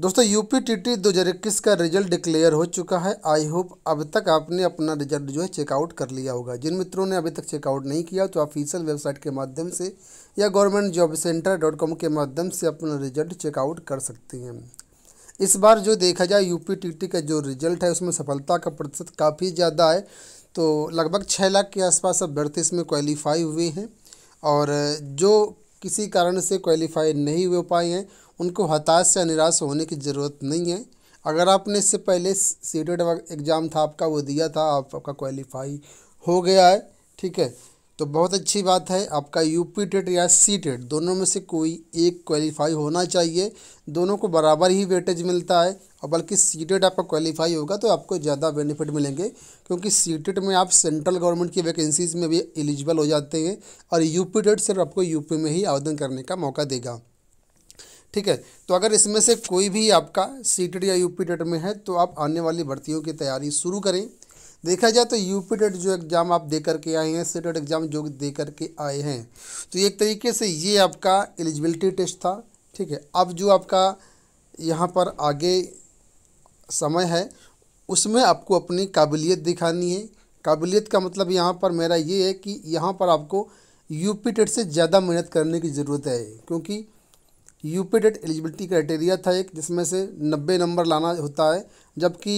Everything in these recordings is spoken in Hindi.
दोस्तों यूपी टी टी दो का रिजल्ट डिक्लेयर हो चुका है आई होप अब तक आपने अपना रिजल्ट जो है चेकआउट कर लिया होगा जिन मित्रों ने अभी तक चेकआउट नहीं किया तो ऑफिशियल वेबसाइट के माध्यम से या government job centre dot com के माध्यम से अपना रिजल्ट चेकआउट कर सकते हैं इस बार जो देखा जाए टी टी का जो रिजल्ट है उसमें सफलता का प्रतिशत काफ़ी ज़्यादा है तो लगभग छः लाख के आसपास अभ्यर्थी इसमें क्वालिफाई हुए हैं और जो किसी कारण से क्वालिफाई नहीं हो पाए हैं उनको हताश या निराश होने की ज़रूरत नहीं है अगर आपने इससे पहले सीटेड एग्ज़ाम e था आपका वो दिया था आप, आपका क्वालिफाई हो गया है ठीक है तो बहुत अच्छी बात है आपका यूपी टेट या सी टेट दोनों में से कोई एक क्वालिफाई होना चाहिए दोनों को बराबर ही वेटेज मिलता है और बल्कि सी टेट आपका क्वालिफाई होगा तो आपको ज़्यादा बेनिफिट मिलेंगे क्योंकि सी टेट में आप सेंट्रल गवर्नमेंट की वैकेंसीज़ में भी एलिजिबल हो जाते हैं और यूपी टेट सिर्फ आपको यूपी में ही आवेदन करने का मौका देगा ठीक है तो अगर इसमें से कोई भी आपका सी या पी टेट में है तो आप आने वाली भर्तियों की तैयारी शुरू करें देखा जाए तो पी टेट जो एग्ज़ाम आप दे करके आए हैं सी टेट एग्ज़ाम जो दे करके आए हैं तो एक तरीके से ये आपका एलिजिबिलिटी टेस्ट था ठीक है अब जो आपका यहाँ पर आगे समय है उसमें आपको अपनी काबिलियत दिखानी है काबिलियत का मतलब यहाँ पर मेरा ये है कि यहाँ पर आपको यूपी टेट से ज़्यादा मेहनत करने की ज़रूरत है क्योंकि यूपी डेट एलिजिबिलिटी क्राइटेरिया था एक जिसमें से नब्बे नंबर लाना होता है जबकि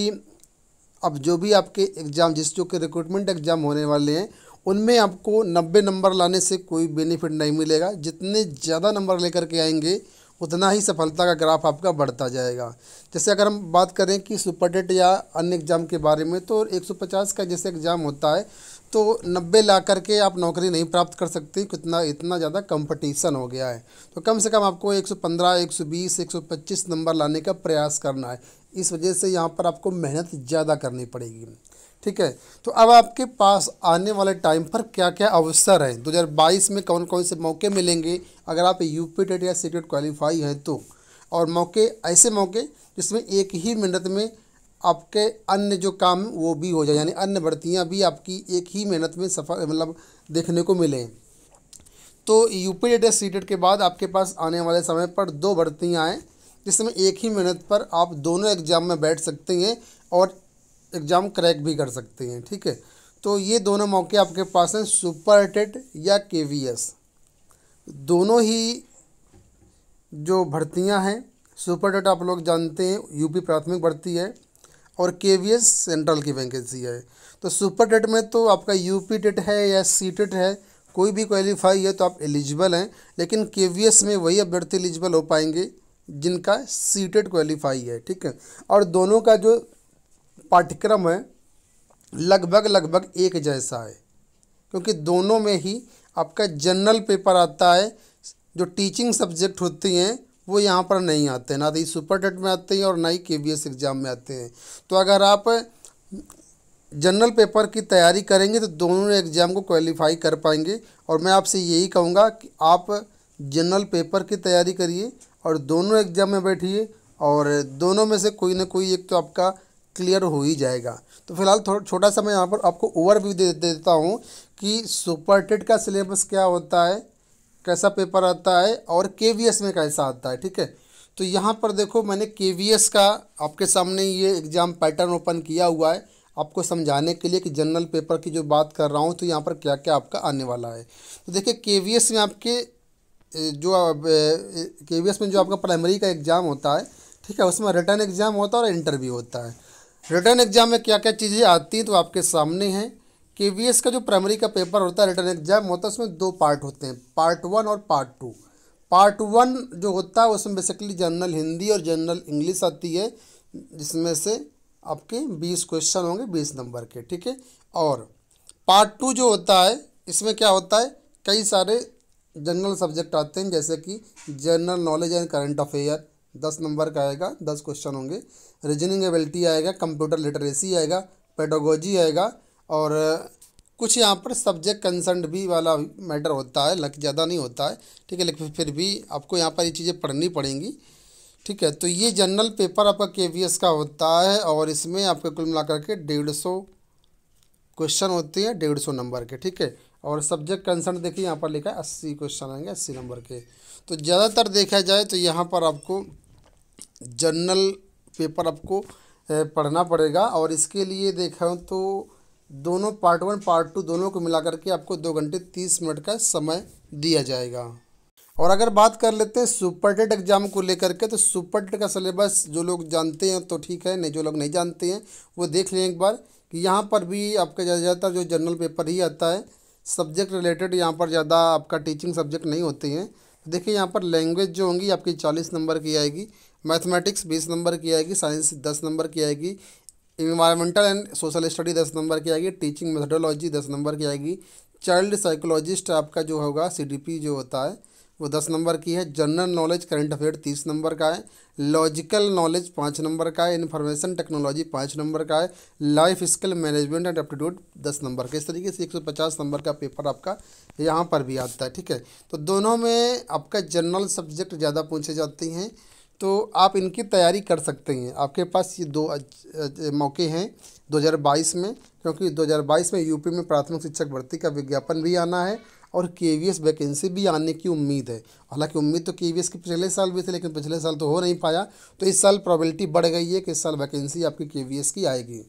अब जो भी आपके एग्ज़ाम जिस जो के रिक्रूटमेंट एग्ज़ाम होने वाले हैं उनमें आपको नब्बे नंबर लाने से कोई बेनिफिट नहीं मिलेगा जितने ज़्यादा नंबर लेकर के आएंगे उतना ही सफलता का ग्राफ आपका बढ़ता जाएगा जैसे अगर हम बात करें कि सुपर डेट या अन्य एग्ज़ाम के बारे में तो 150 का जैसे एग्ज़ाम होता है तो 90 ला करके आप नौकरी नहीं प्राप्त कर सकते कितना इतना ज़्यादा कंपटीशन हो गया है तो कम से कम आपको 115, 120, 125 नंबर लाने का प्रयास करना है इस वजह से यहाँ पर आपको मेहनत ज़्यादा करनी पड़ेगी ठीक है तो अब आपके पास आने वाले टाइम पर क्या क्या अवसर हैं 2022 में कौन कौन से मौके मिलेंगे अगर आप यू पी या सीटेट क्वालिफाई हैं तो और मौके ऐसे मौके जिसमें एक ही मिनट में आपके अन्य जो काम वो भी हो जाए यानी अन्य भर्तियाँ भी आपकी एक ही मेहनत में सफल मतलब देखने को मिलें तो यूपी सी सीटेट के बाद आपके पास आने वाले समय पर दो भर्तियाँ आएँ जिसमें एक ही मेहनत पर आप दोनों एग्ज़ाम में बैठ सकते हैं और एग्ज़ाम क्रैक भी कर सकते हैं ठीक है तो ये दोनों मौके आपके पास हैं सुपर टेट या के दोनों ही जो भर्तियां हैं सुपर टेट आप लोग जानते हैं यूपी प्राथमिक भर्ती है और के सेंट्रल की वैकेंसी है तो सुपर टेट में तो आपका पी टेट है या सी टेट है कोई भी क्वालिफाई है तो आप एलिजिबल हैं लेकिन के में वही अभ्यर्थी एलिजिबल हो पाएंगे जिनका सी टेट क्वालिफाई है ठीक है और दोनों का जो पाठ्यक्रम है लगभग लगभग एक जैसा है क्योंकि दोनों में ही आपका जनरल पेपर आता है जो टीचिंग सब्जेक्ट होती हैं वो यहाँ पर नहीं आते ना तो ही सुपर टेट में आते हैं और ना ही के एग्ज़ाम में आते हैं तो अगर आप जनरल पेपर की तैयारी करेंगे तो दोनों एग्ज़ाम को क्वालिफाई कर पाएंगे और मैं आपसे यही कहूँगा कि आप जनरल पेपर की तैयारी करिए और दोनों एग्ज़ाम में बैठिए और दोनों में से कोई ना कोई एक तो आपका क्लियर हो ही जाएगा तो फिलहाल थोड़ा छोटा सा मैं यहाँ पर आपको ओवरव्यू दे देता हूँ कि सुपर टेट का सिलेबस क्या होता है कैसा पेपर आता है और के में कैसा आता है ठीक है तो यहाँ पर देखो मैंने के का आपके सामने ये एग्ज़ाम पैटर्न ओपन किया हुआ है आपको समझाने के लिए कि जनरल पेपर की जो बात कर रहा हूँ तो यहाँ पर क्या क्या आपका आने वाला है तो देखिए के में आपके जो के में जो आपका प्राइमरी का एग्ज़ाम होता है ठीक है उसमें रिटर्न एग्ज़ाम होता है और इंटरव्यू होता है रिटर्न एग्ज़ाम में क्या क्या चीज़ें आती हैं तो आपके सामने हैं के का जो प्राइमरी का पेपर होता है रिटर्न एग्जाम होता है उसमें दो पार्ट होते हैं पार्ट वन और पार्ट टू पार्ट वन जो होता है उसमें बेसिकली जनरल हिंदी और जनरल इंग्लिश आती है जिसमें से आपके बीस क्वेश्चन होंगे बीस नंबर के ठीक है और पार्ट टू जो होता है इसमें क्या होता है कई सारे जनरल सब्जेक्ट आते हैं जैसे कि general knowledge and current affair दस नंबर का आएगा दस क्वेश्चन होंगे रीजनिंग एबिलिटी आएगा कंप्यूटर लिटरेसी आएगा पेडोगोजी आएगा और कुछ यहाँ पर सब्जेक्ट कंसर्न भी वाला मैटर होता है लक ज़्यादा नहीं होता है ठीक है लेकिन फिर भी आपको यहाँ पर ये चीज़ें पढ़नी पड़ेंगी ठीक है तो ये जनरल पेपर आपका के का होता है और इसमें आपके कुल मिलाकर के डेढ़ सौ क्वेश्चन होते हैं डेढ़ सौ नंबर के ठीक है और सब्जेक्ट कंसर्न देखिए यहाँ पर लिखा है अस्सी क्वेश्चन आएंगे अस्सी नंबर के तो ज़्यादातर देखा जाए तो यहाँ पर आपको जनरल पेपर आपको पढ़ना पड़ेगा और इसके लिए देखा तो दोनों पार्ट वन पार्ट टू दोनों को मिलाकर के आपको दो घंटे तीस मिनट का समय दिया जाएगा और अगर बात कर लेते हैं सुपर टेट एग्ज़ाम को लेकर के तो सुपर टेट का सिलेबस जो लोग जानते हैं तो ठीक है नहीं जो लोग नहीं जानते हैं वो देख लें एक बार कि यहाँ पर भी आपका ज़्यादातर जो जनरल पेपर ही आता है सब्जेक्ट रिलेटेड यहाँ पर ज़्यादा आपका टीचिंग सब्जेक्ट नहीं होते हैं तो देखिए यहाँ पर लैंग्वेज जो होंगी आपकी चालीस नंबर की आएगी मैथमेटिक्स बीस नंबर की आएगी साइंस दस नंबर की आएगी इन्वायरमेंटल एंड सोशल स्टडी दस नंबर की आएगी टीचिंग मेथडोलॉजी दस नंबर की आएगी चाइल्ड साइकोलॉजिस्ट आपका जो होगा सी जो होता है वो दस नंबर की है जनरल नॉलेज करंट अफेयर तीस नंबर का है लॉजिकल नॉलेज पाँच नंबर का है इन्फॉर्मेशन टेक्नोलॉजी पाँच नंबर का है life skill management and aptitude दस नंबर का इस तरीके से एक सौ पचास नंबर का पेपर आपका यहाँ पर भी आता है ठीक है तो दोनों में आपका जनरल सब्जेक्ट ज़्यादा पूछे जाते हैं तो आप इनकी तैयारी कर सकते हैं आपके पास ये दो मौके हैं 2022 में क्योंकि 2022 में यूपी में प्राथमिक शिक्षक भर्ती का विज्ञापन भी आना है और के वी एस वैकेंसी भी आने की उम्मीद है हालांकि उम्मीद तो के वी एस की पिछले साल भी थी लेकिन पिछले साल तो हो नहीं पाया तो इस साल प्रॉबिलिटी बढ़ गई है कि इस साल वैकेंसी आपकी के वी एस की आएगी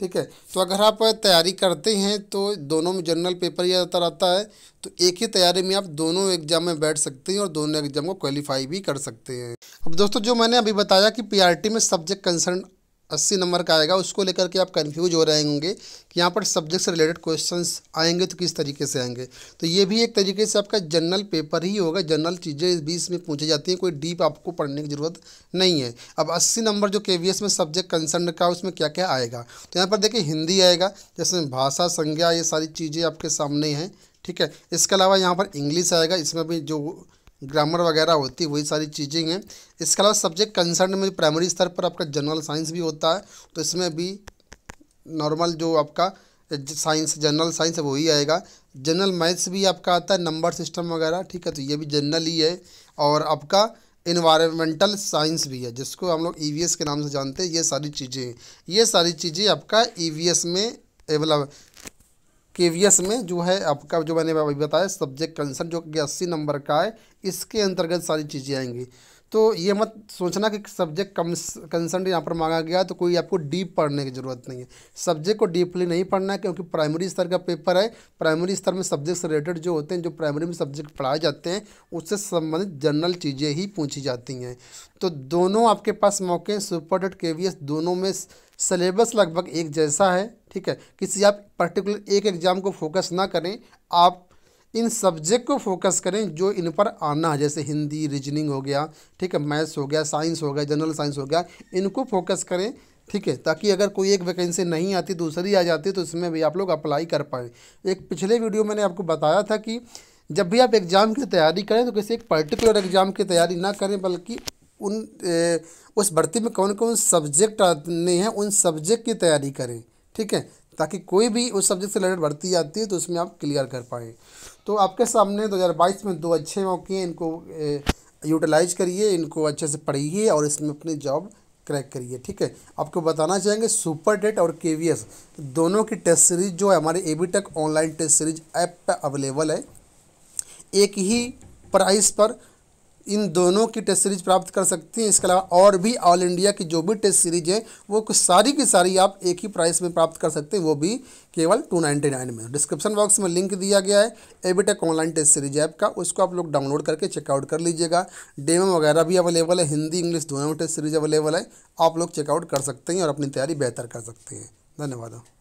ठीक है तो अगर आप तैयारी करते हैं तो दोनों में जनरल पेपर ही आता है तो एक ही तैयारी में आप दोनों एग्जाम में बैठ सकते हैं और दोनों एग्जाम को क्वालिफाई भी कर सकते हैं अब दोस्तों जो मैंने अभी बताया कि पीआरटी में सब्जेक्ट कंसर्न अस्सी नंबर का आएगा उसको लेकर के आप कन्फ्यूज हो रहे होंगे कि यहाँ पर सब्जेक्ट से रिलेटेड क्वेश्चंस आएंगे तो किस तरीके से आएंगे तो ये भी एक तरीके से आपका जनरल पेपर ही होगा जनरल चीज़ें भी इसमें पूछी जाती हैं कोई डीप आपको पढ़ने की ज़रूरत नहीं है अब अस्सी नंबर जो के में सब्जेक्ट कंसर्न का उसमें क्या क्या आएगा तो यहाँ पर देखिए हिंदी आएगा जैसे भाषा संज्ञा ये सारी चीज़ें आपके सामने हैं ठीक है इसके अलावा यहाँ पर इंग्लिश आएगा इसमें भी जो ग्रामर वगैरह होती है वही सारी चीज़ें हैं इसके अलावा सब्जेक्ट कंसर्न में प्राइमरी स्तर पर आपका जनरल साइंस भी होता है तो इसमें भी नॉर्मल जो आपका साइंस जनरल साइंस है वही आएगा जनरल मैथ्स भी आपका आता है नंबर सिस्टम वगैरह ठीक है तो ये भी जनरल ही है और आपका इन्वायरमेंटल साइंस भी है जिसको हम लोग ई e के नाम से जानते हैं ये सारी चीज़ें ये सारी चीज़ें आपका ई e में अवेलेबल के में जो है आपका जो मैंने अभी बताया सब्जेक्ट कंसर्न जो कि अस्सी नंबर का है इसके अंतर्गत सारी चीज़ें आएंगी तो ये मत सोचना कि सब्जेक्ट कम कंसर्न यहाँ पर मांगा गया तो कोई आपको डीप पढ़ने की ज़रूरत नहीं है सब्जेक्ट को डीपली नहीं पढ़ना है क्योंकि प्राइमरी स्तर का पेपर है प्राइमरी स्तर में सब्जेक्ट से रिलेटेड जो होते हैं जो प्राइमरी में सब्जेक्ट पढ़ाए जाते हैं उससे संबंधित जनरल चीज़ें ही पूछी जाती हैं तो दोनों आपके पास मौके सुपर डेट के दोनों में सिलेबस लगभग एक जैसा है ठीक है किसी आप पर्टिकुलर एक एग्ज़ाम को फोकस ना करें आप इन सब्जेक्ट को फोकस करें जो इन पर आना है जैसे हिंदी रीजनिंग हो गया ठीक है मैथ्स हो गया साइंस हो गया जनरल साइंस हो गया इनको फोकस करें ठीक है ताकि अगर कोई एक वैकेंसी नहीं आती दूसरी आ जाती तो इसमें भी आप लोग अप्लाई कर पाएँ एक पिछले वीडियो मैंने आपको बताया था कि जब भी आप एग्ज़ाम की तैयारी करें तो किसी एक पर्टिकुलर एग्ज़ाम की तैयारी ना करें बल्कि उन ए, उस भर्ती में कौन कौन सब्जेक्ट आने हैं उन सब्जेक्ट की तैयारी करें ठीक है ताकि कोई भी उस सब्जेक्ट से रिलेटेड बढ़ती आती है तो उसमें आप क्लियर कर पाएँ तो आपके सामने 2022 में दो अच्छे मौके हैं इनको यूटिलाइज करिए इनको अच्छे से पढ़िए और इसमें अपनी जॉब क्रैक करिए ठीक है आपको बताना चाहेंगे सुपर टेट और के दोनों की टेस्ट सीरीज जो है हमारे A tech online test series app पर अवेलेबल है एक ही प्राइस पर इन दोनों की टेस्ट सीरीज प्राप्त कर सकती हैं इसके अलावा और भी ऑल इंडिया की जो भी टेस्ट सीरीज है वो कुछ सारी की सारी आप एक ही प्राइस में प्राप्त कर सकते हैं वो भी केवल टू नाइन्टी नाइन में डिस्क्रिप्शन बॉक्स में लिंक दिया गया है ABTech online test series app का उसको आप लोग डाउनलोड करके चेकआउट कर लीजिएगा डेमो वगैरह भी अवेलेबल है हिंदी इंग्लिश दोनों टेस्ट सीरीज अवेलेबल है आप लोग चेकआउट कर सकते हैं और अपनी तैयारी बेहतर कर सकते हैं धन्यवाद